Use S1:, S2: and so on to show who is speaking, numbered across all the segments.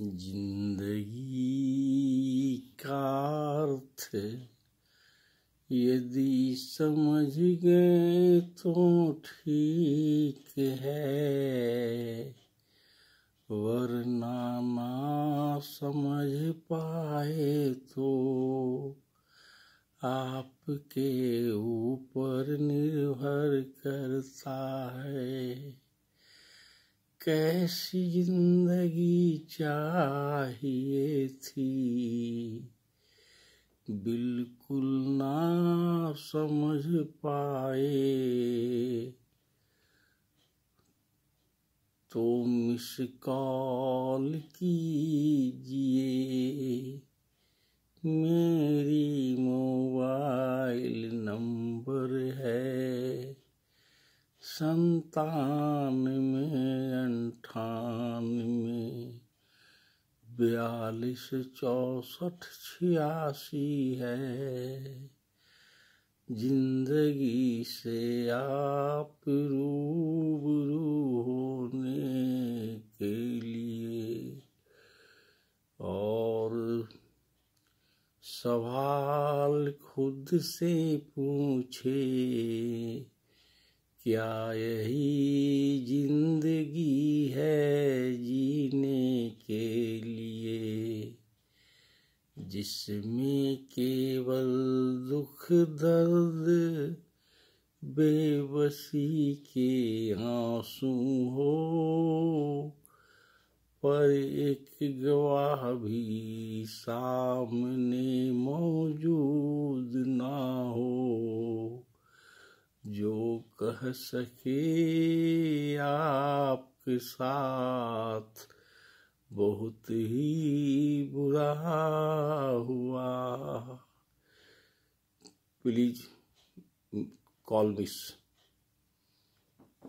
S1: जिंदगी का अर्थ यदि समझ गए तो ठीक है वरना ना समझ पाए तो आपके ऊपर निर्भर करता है कैसी जिंदगी चाहिए थी बिल्कुल ना समझ पाए तो मिस कॉल कीजिए संतान में अंठान में बयालीस चौसठ छियासी है जिंदगी से आप रूबरू होने के लिए और सवाल खुद से पूछे क्या यही जिंदगी है जीने के लिए जिसमें केवल दुख दर्द बेबसी के आंसू हो पर एक गवाह भी सामने रह सके आपके साथ बहुत ही बुरा हुआ please call miss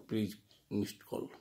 S1: please missed call